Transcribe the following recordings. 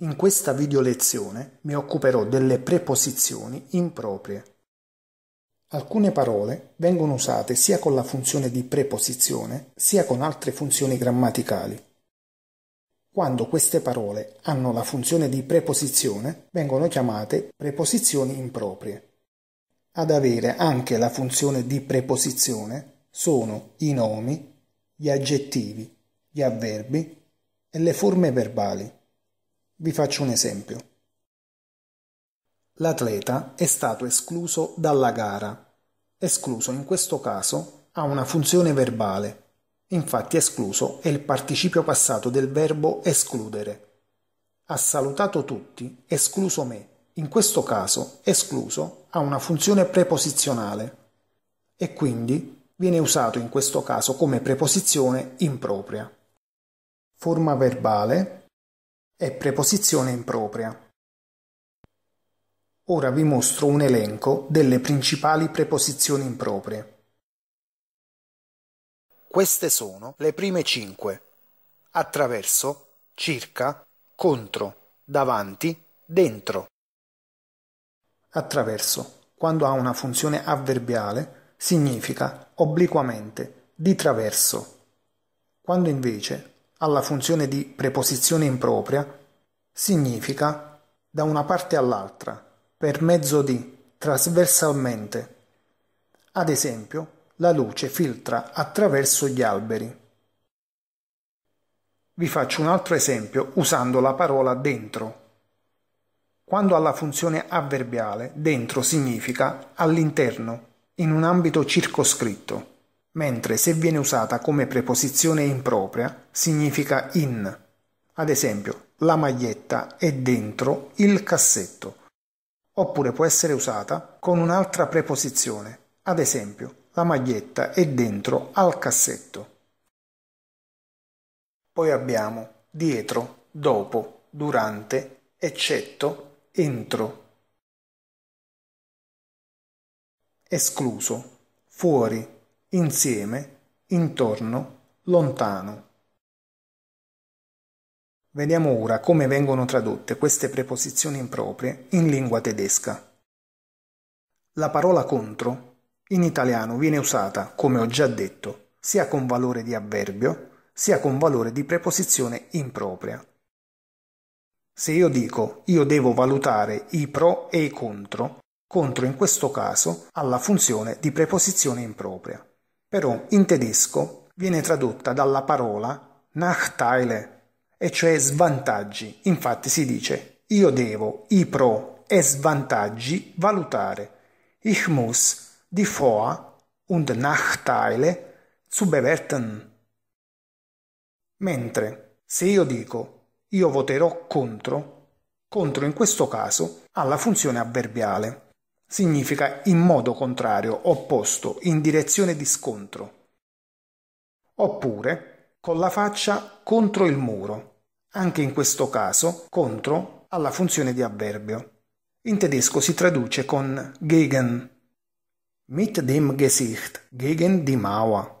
In questa video lezione mi occuperò delle preposizioni improprie. Alcune parole vengono usate sia con la funzione di preposizione sia con altre funzioni grammaticali. Quando queste parole hanno la funzione di preposizione vengono chiamate preposizioni improprie. Ad avere anche la funzione di preposizione sono i nomi, gli aggettivi, gli avverbi e le forme verbali. Vi faccio un esempio. L'atleta è stato escluso dalla gara. Escluso in questo caso ha una funzione verbale. Infatti escluso è il participio passato del verbo escludere. Ha salutato tutti, escluso me. In questo caso escluso ha una funzione preposizionale e quindi viene usato in questo caso come preposizione impropria. Forma verbale è preposizione impropria. Ora vi mostro un elenco delle principali preposizioni improprie. Queste sono le prime cinque. Attraverso, circa, contro, davanti, dentro. Attraverso, quando ha una funzione avverbiale, significa obliquamente, di traverso. Quando invece alla funzione di preposizione impropria significa da una parte all'altra, per mezzo di, trasversalmente. Ad esempio, la luce filtra attraverso gli alberi. Vi faccio un altro esempio usando la parola dentro. Quando alla funzione avverbiale dentro significa all'interno, in un ambito circoscritto mentre se viene usata come preposizione impropria significa in. Ad esempio, la maglietta è dentro il cassetto. Oppure può essere usata con un'altra preposizione. Ad esempio, la maglietta è dentro al cassetto. Poi abbiamo dietro, dopo, durante, eccetto, entro. Escluso, fuori, insieme, intorno, lontano. Vediamo ora come vengono tradotte queste preposizioni improprie in lingua tedesca. La parola contro in italiano viene usata, come ho già detto, sia con valore di avverbio, sia con valore di preposizione impropria. Se io dico io devo valutare i pro e i contro, contro in questo caso ha la funzione di preposizione impropria però in tedesco viene tradotta dalla parola Nachteile, e cioè svantaggi. Infatti si dice io devo i pro e svantaggi valutare. Ich muss die Vor- und Nachteile zu bewerten. Mentre se io dico io voterò contro, contro in questo caso ha la funzione avverbiale significa in modo contrario, opposto, in direzione di scontro. Oppure con la faccia contro il muro, anche in questo caso contro alla funzione di avverbio. In tedesco si traduce con gegen. Mit dem Gesicht, gegen die Mauer.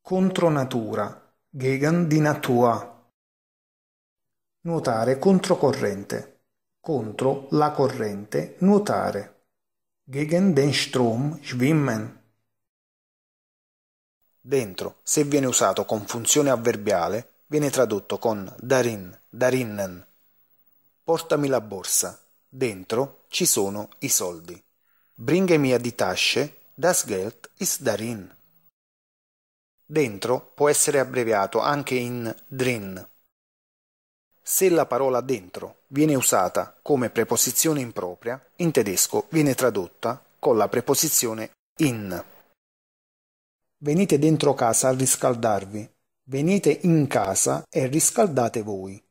Contro natura, gegen die Natur. Nuotare controcorrente contro la corrente nuotare (gegen den Strom schwimmen). Dentro, se viene usato con funzione avverbiale, viene tradotto con darin, darinnen. Portami la borsa. Dentro ci sono i soldi. Bringe mir die Tasche, das Geld ist darin. Dentro può essere abbreviato anche in drin. Se la parola dentro viene usata come preposizione impropria, in tedesco viene tradotta con la preposizione in. Venite dentro casa a riscaldarvi. Venite in casa e riscaldate voi.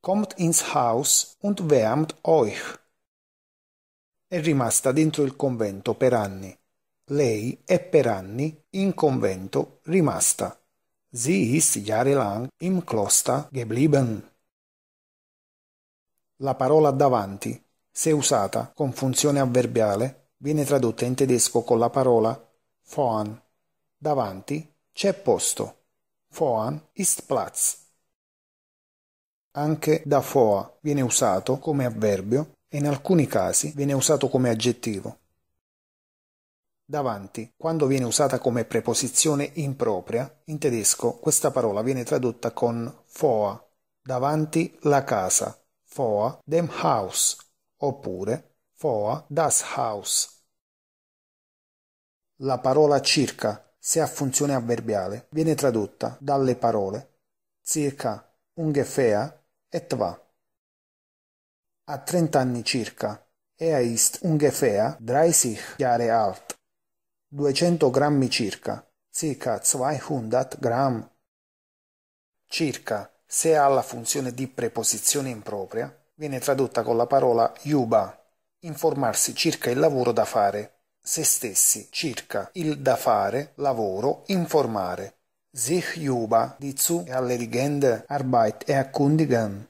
Kommt ins Haus und wärmt euch. È rimasta dentro il convento per anni. Lei è per anni in convento rimasta. Sie ist jahrelang im Kloster geblieben. La parola davanti, se usata con funzione avverbiale, viene tradotta in tedesco con la parola vorn. Davanti c'è posto. Vorn ist Platz. Anche da foa viene usato come avverbio e in alcuni casi viene usato come aggettivo. Davanti, quando viene usata come preposizione impropria, in tedesco questa parola viene tradotta con foa, davanti la casa, vor dem Haus oppure vor das Haus. La parola circa, se ha funzione avverbiale, viene tradotta dalle parole circa, ungefähr va. A 30 anni circa, er ist ungefähr 30 Jahre alt. 200 grammi circa, circa 200 gram. Circa se ha la funzione di preposizione impropria, viene tradotta con la parola yuba, informarsi circa il lavoro da fare, se stessi circa il da fare, lavoro, informare. Sich yuba dizu zu erledigende Arbeit erkundigen.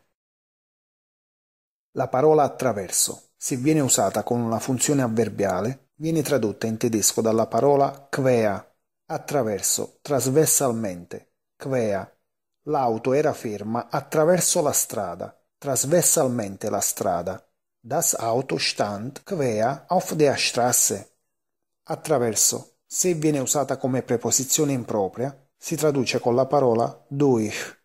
La parola attraverso, se viene usata con una funzione avverbiale, viene tradotta in tedesco dalla parola quea, attraverso, trasversalmente, quea, L'auto era ferma attraverso la strada, trasversalmente la strada. Das Auto stand quer auf der Straße. Attraverso, se viene usata come preposizione impropria, si traduce con la parola durch.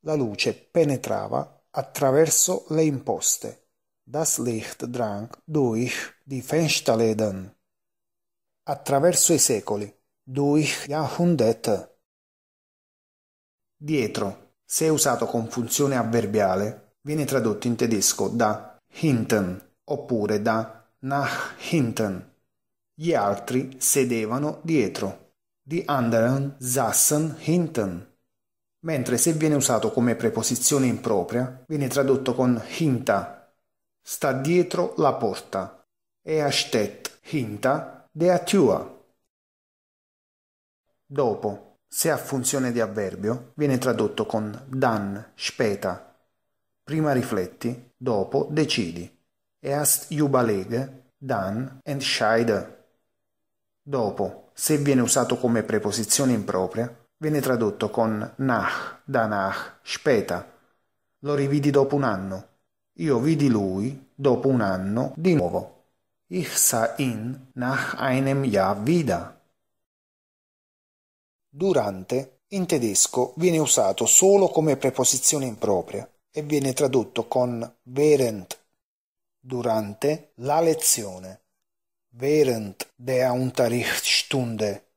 La luce penetrava attraverso le imposte. Das Licht drang durch die Fensterläden. Attraverso i secoli. Durch Jahrhunderte. Dietro, se usato con funzione avverbiale, viene tradotto in tedesco da hinten oppure da nach hinten. Gli altri sedevano dietro. Die anderen saßen hinten. Mentre se viene usato come preposizione impropria, viene tradotto con hinta. Sta dietro la porta. E steht hinta der Tür. Dopo, se ha funzione di avverbio, viene tradotto con dann, speta. Prima rifletti, dopo decidi. Erst überlege, dann entscheide. Dopo, se viene usato come preposizione impropria, viene tradotto con nach, danach, speta. Lo rividi dopo un anno. Io vidi lui dopo un anno di nuovo. Ich sah ihn nach einem Jahr wieder. Durante in tedesco viene usato solo come preposizione impropria e viene tradotto con während durante la lezione während der Unterrichtsstunde.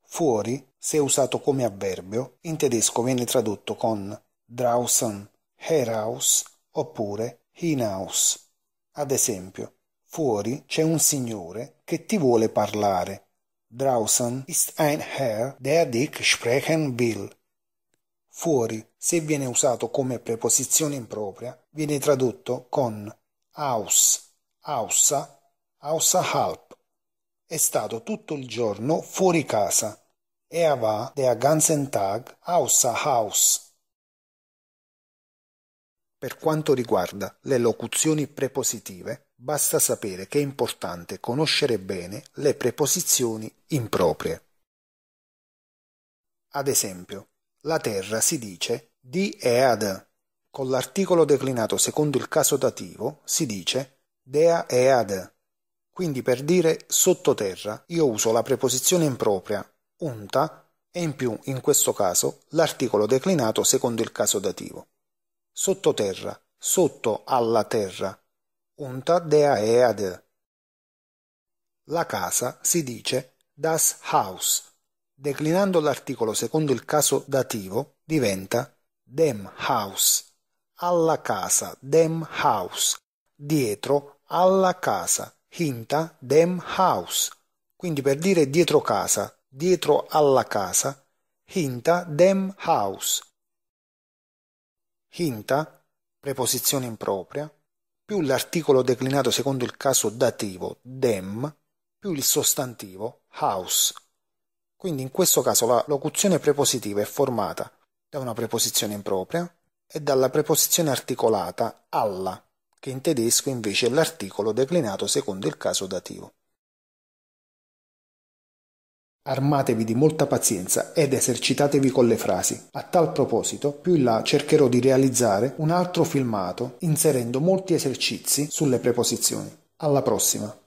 Fuori, se usato come avverbio, in tedesco viene tradotto con draußen, heraus oppure hinaus. Ad esempio, fuori c'è un signore che ti vuole parlare Draußen ist ein Herr, der dich sprechen will. Fuori, se viene usato come preposizione impropria, viene tradotto con aus, aussa, außerhalb. È stato tutto il giorno fuori casa. Er war der ganzen Tag außer Haus. Per quanto riguarda le locuzioni prepositive, Basta sapere che è importante conoscere bene le preposizioni improprie. Ad esempio, la terra si dice di e ad. Con l'articolo declinato secondo il caso dativo si dice dea e ad. Quindi per dire sottoterra io uso la preposizione impropria unta e in più in questo caso l'articolo declinato secondo il caso dativo. Sottoterra, sotto alla terra, unter der Erde. La casa si dice das Haus. Declinando l'articolo secondo il caso dativo diventa dem Haus. Alla casa, dem Haus. Dietro alla casa, hinta dem Haus. Quindi per dire dietro casa, dietro alla casa, hinta dem Haus. Hinter, preposizione impropria, più l'articolo declinato secondo il caso dativo dem, più il sostantivo house. Quindi in questo caso la locuzione prepositiva è formata da una preposizione impropria e dalla preposizione articolata alla, che in tedesco invece è l'articolo declinato secondo il caso dativo. Armatevi di molta pazienza ed esercitatevi con le frasi. A tal proposito, più in là cercherò di realizzare un altro filmato inserendo molti esercizi sulle preposizioni. Alla prossima!